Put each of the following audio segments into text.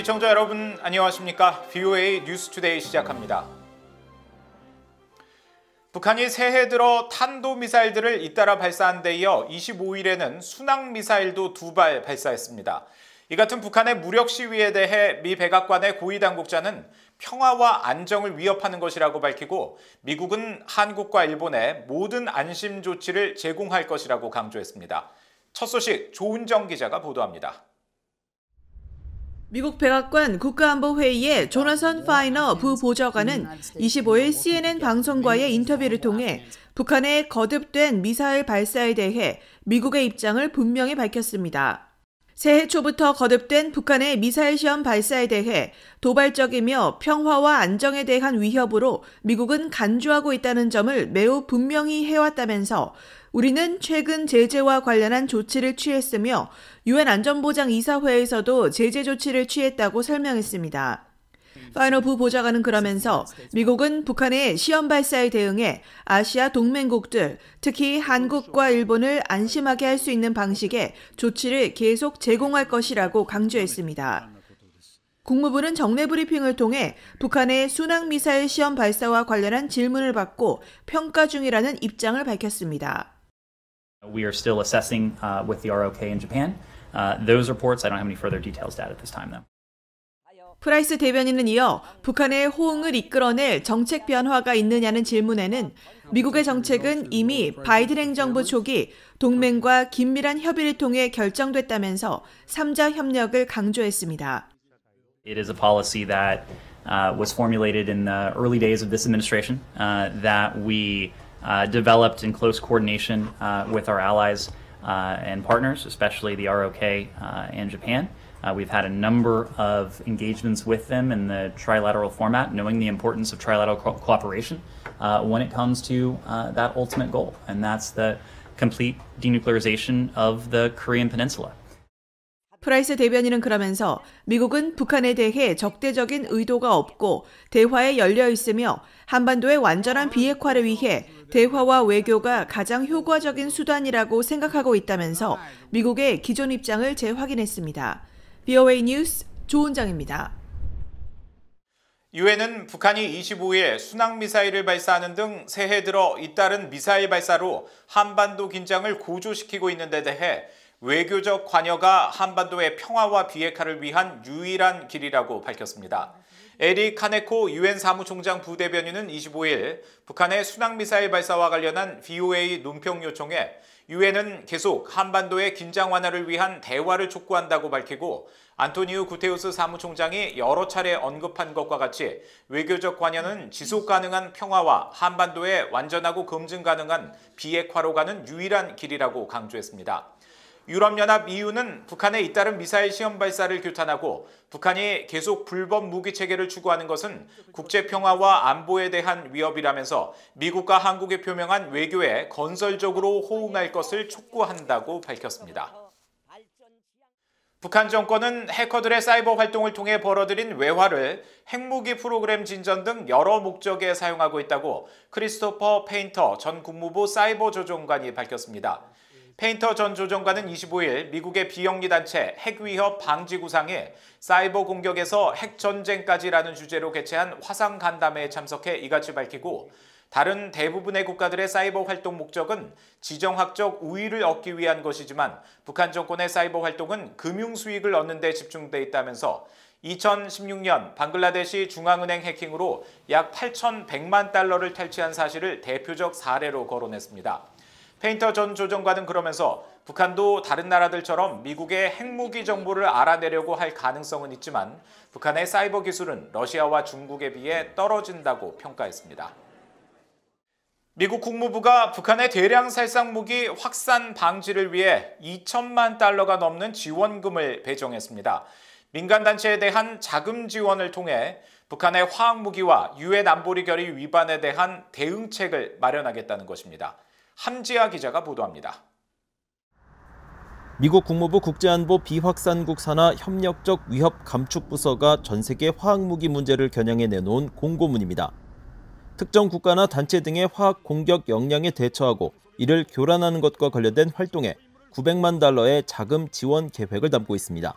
시청자 여러분 안녕하십니까? VOA 뉴스투데이 시작합니다. 북한이 새해 들어 탄도미사일들을 잇따라 발사한 데 이어 25일에는 순항미사일도 두 발 발사했습니다. 이 같은 북한의 무력 시위에 대해 미 백악관의 고위 당국자는 평화와 안정을 위협하는 것이라고 밝히고 미국은 한국과 일본에 모든 안심 조치를 제공할 것이라고 강조했습니다. 첫 소식 조은정 기자가 보도합니다. 미국 백악관 국가안보회의의 조나선 파이너 부보좌관은 25일 CNN 방송과의 인터뷰를 통해 북한의 거듭된 미사일 발사에 대해 미국의 입장을 분명히 밝혔습니다. 새해 초부터 거듭된 북한의 미사일 시험 발사에 대해 도발적이며 평화와 안정에 대한 위협으로 미국은 간주하고 있다는 점을 매우 분명히 해왔다면서 우리는 최근 제재와 관련한 조치를 취했으며 유엔 안전보장 이사회에서도 제재 조치를 취했다고 설명했습니다. 파이너 부보좌관은 그러면서 미국은 북한의 시험 발사에 대응해 아시아 동맹국들, 특히 한국과 일본을 안심하게 할 수 있는 방식의 조치를 계속 제공할 것이라고 강조했습니다. 국무부는 정례 브리핑을 통해 북한의 순항미사일 시험 발사와 관련한 질문을 받고 평가 중이라는 입장을 밝혔습니다. We are still assessing uh, with the ROK in Japan. Uh, those reports, I don't have any further details to add at this time, though. 프라이스 대변인은 이어 북한의 호응을 이끌어낼 정책 변화가 있느냐는 질문에는 미국의 정책은 이미 바이든 행정부 초기 동맹과 긴밀한 협의를 통해 결정됐다면서 3자 협력을 강조했습니다. It is a policy that uh, was formulated in the early days of this administration uh, that we uh, developed in close coordination uh, with our allies uh, and partners, especially the ROK and Japan. we've had a number of engagements with them in the trilateral format, knowing the importance of trilateral co cooperation when it comes to that ultimate goal, and that's the complete denuclearization of the Korean Peninsula. 프라이스 대변인은 그러면서 미국은 북한에 대해 적대적인 의도가 없고 대화에 열려 있으며 한반도의 완전한 비핵화를 위해 대화와 외교가 가장 효과적인 수단이라고 생각하고 있다면서 미국의 기존 입장을 재확인했습니다. BOA 뉴스 조은정입니다. 유엔은 북한이 25일 순항미사일을 발사하는 등 새해 들어 잇따른 미사일 발사로 한반도 긴장을 고조시키고 있는 데 대해 외교적 관여가 한반도의 평화와 비핵화를 위한 유일한 길이라고 밝혔습니다. 에리 카네코 유엔 사무총장 부대변인은 25일 북한의 순항미사일 발사와 관련한 VOA 논평 요청에 유엔은 계속 한반도의 긴장 완화를 위한 대화를 촉구한다고 밝히고 안토니우 구테우스 사무총장이 여러 차례 언급한 것과 같이 외교적 관여는 지속 가능한 평화와 한반도의 완전하고 검증 가능한 비핵화로 가는 유일한 길이라고 강조했습니다. 유럽연합 EU는 북한의 잇따른 미사일 시험 발사를 규탄하고 북한이 계속 불법 무기 체계를 추구하는 것은 국제 평화와 안보에 대한 위협이라면서 미국과 한국이 표명한 외교에 건설적으로 호응할 것을 촉구한다고 밝혔습니다. 북한 정권은 해커들의 사이버 활동을 통해 벌어들인 외화를 핵무기 프로그램 진전 등 여러 목적에 사용하고 있다고 크리스토퍼 페인터 전 국무부 사이버 조정관이 밝혔습니다. 페인터 전 조정관은 25일 미국의 비영리 단체 핵위협 방지구상에 사이버 공격에서 핵전쟁까지라는 주제로 개최한 화상 간담회에 참석해 이같이 밝히고 다른 대부분의 국가들의 사이버 활동 목적은 지정학적 우위를 얻기 위한 것이지만 북한 정권의 사이버 활동은 금융 수익을 얻는 데 집중돼 있다면서 2016년 방글라데시 중앙은행 해킹으로 약 8,100만 달러를 탈취한 사실을 대표적 사례로 거론했습니다. 페인터 전 조정관은 그러면서 북한도 다른 나라들처럼 미국의 핵무기 정보를 알아내려고 할 가능성은 있지만 북한의 사이버 기술은 러시아와 중국에 비해 떨어진다고 평가했습니다. 미국 국무부가 북한의 대량 살상 무기 확산 방지를 위해 2천만 달러가 넘는 지원금을 배정했습니다. 민간단체에 대한 자금 지원을 통해 북한의 화학무기와 유엔 안보리결의 위반에 대한 대응책을 마련하겠다는 것입니다. 함지아 기자가 보도합니다. 미국 국무부 국제안보 비확산국 산하 협력적 위협 감축 부서가 전 세계 화학 무기 문제를 겨냥해 내놓은 공고문입니다. 특정 국가나 단체 등의 화학 공격 역량에 대처하고 이를 교란하는 것과 관련된 활동에 900만 달러의 자금 지원 계획을 담고 있습니다.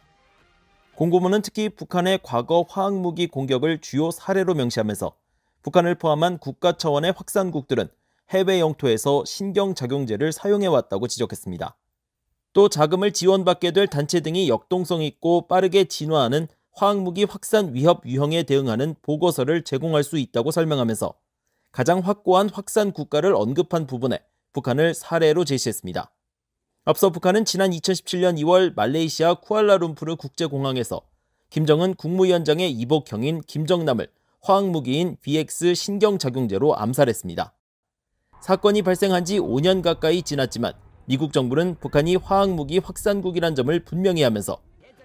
공고문은 특히 북한의 과거 화학 무기 공격을 주요 사례로 명시하면서 북한을 포함한 국가 차원의 확산국들은 해외 영토에서 신경작용제를 사용해왔다고 지적했습니다. 또 자금을 지원받게 될 단체 등이 역동성 있고 빠르게 진화하는 화학무기 확산 위협 유형에 대응하는 보고서를 제공할 수 있다고 설명하면서 가장 확고한 확산 국가를 언급한 부분에 북한을 사례로 제시했습니다. 앞서 북한은 지난 2017년 2월 말레이시아 쿠알라룸푸르 국제공항에서 김정은 국무위원장의 이복형인 김정남을 화학무기인 BX 신경작용제로 암살했습니다. 사건이 발생한 지 5년 가까이 지났지만 미국 정부는 북한이 화학무기 확산국이란 점을 분명히 하면서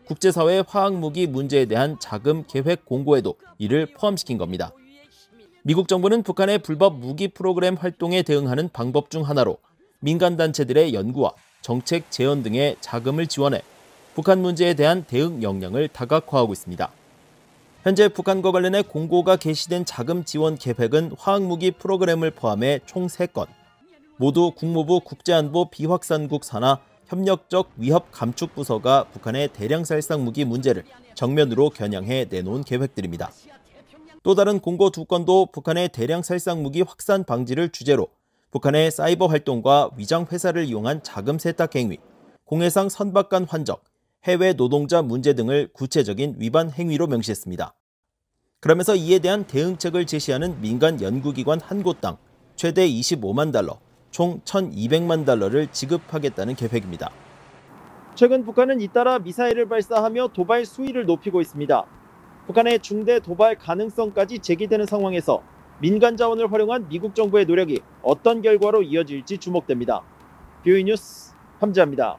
국제사회 화학무기 문제에 대한 자금 계획 공고에도 이를 포함시킨 겁니다. 미국 정부는 북한의 불법 무기 프로그램 활동에 대응하는 방법 중 하나로 민간단체들의 연구와 정책 재현 등의 자금을 지원해 북한 문제에 대한 대응 역량을 다각화하고 있습니다. 현재 북한과 관련해 공고가 게시된 자금 지원 계획은 화학무기 프로그램을 포함해 총 3건, 모두 국무부 국제안보 비확산국 산하 협력적 위협 감축 부서가 북한의 대량 살상 무기 문제를 정면으로 겨냥해 내놓은 계획들입니다. 또 다른 공고 두 건도 북한의 대량 살상 무기 확산 방지를 주제로 북한의 사이버 활동과 위장 회사를 이용한 자금 세탁 행위, 공해상 선박간 환적, 해외 노동자 문제 등을 구체적인 위반 행위로 명시했습니다. 그러면서 이에 대한 대응책을 제시하는 민간 연구기관 한 곳당 최대 25만 달러, 총 1,200만 달러를 지급하겠다는 계획입니다. 최근 북한은 잇따라 미사일을 발사하며 도발 수위를 높이고 있습니다. 북한의 중대 도발 가능성까지 제기되는 상황에서 민간 자원을 활용한 미국 정부의 노력이 어떤 결과로 이어질지 주목됩니다. 뷰이 뉴스 함재합니다.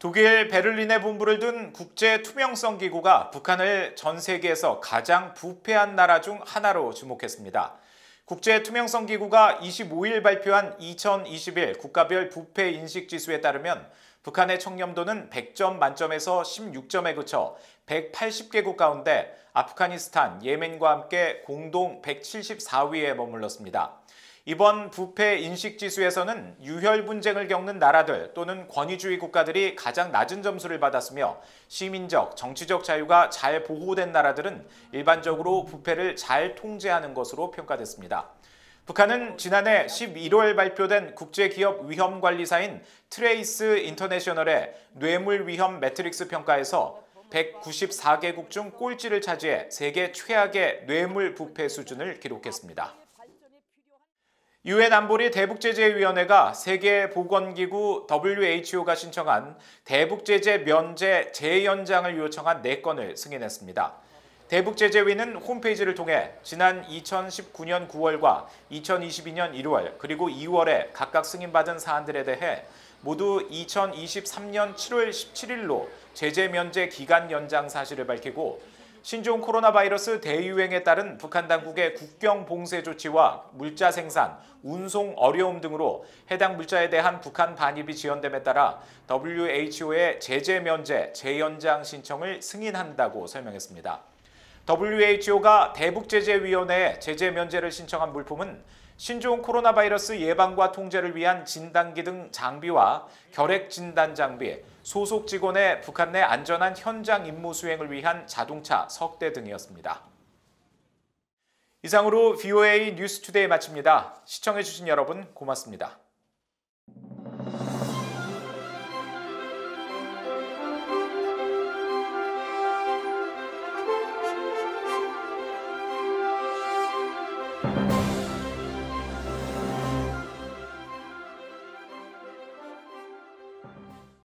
독일 베를린에 본부를 둔 국제투명성기구가 북한을 전 세계에서 가장 부패한 나라 중 하나로 주목했습니다. 국제투명성기구가 25일 발표한 2021 국가별 부패 인식 지수에 따르면 북한의 청렴도는 100점 만점에서 16점에 그쳐 180개국 가운데 아프가니스탄, 예멘과 함께 공동 174위에 머물렀습니다. 이번 부패 인식 지수에서는 유혈 분쟁을 겪는 나라들 또는 권위주의 국가들이 가장 낮은 점수를 받았으며 시민적, 정치적 자유가 잘 보호된 나라들은 일반적으로 부패를 잘 통제하는 것으로 평가됐습니다. 북한은 지난해 11월 발표된 국제기업 위험관리사인 트레이스 인터내셔널의 뇌물 위험 매트릭스 평가에서 194개국 중 꼴찌를 차지해 세계 최악의 뇌물 부패 수준을 기록했습니다. 유엔 안보리 대북제재위원회가 세계보건기구 WHO가 신청한 대북제재 면제 재연장을 요청한 4건을 승인했습니다. 대북제재위는 홈페이지를 통해 지난 2019년 9월과 2022년 1월 그리고 2월에 각각 승인받은 사안들에 대해 모두 2023년 7월 17일로 제재 면제 기간 연장 사실을 밝히고 신종 코로나 바이러스 대유행에 따른 북한 당국의 국경 봉쇄 조치와 물자 생산, 운송 어려움 등으로 해당 물자에 대한 북한 반입이 지연됨에 따라 WHO의 제재 면제, 재연장 신청을 승인한다고 설명했습니다. WHO가 대북제재위원회에 제재 면제를 신청한 물품은 신종 코로나 바이러스 예방과 통제를 위한 진단기 등 장비와 결핵 진단 장비, 소속 직원의 북한 내 안전한 현장 임무 수행을 위한 자동차 석대 등이었습니다. 이상으로 VOA 뉴스투데이 마칩니다. 시청해주신 여러분 고맙습니다.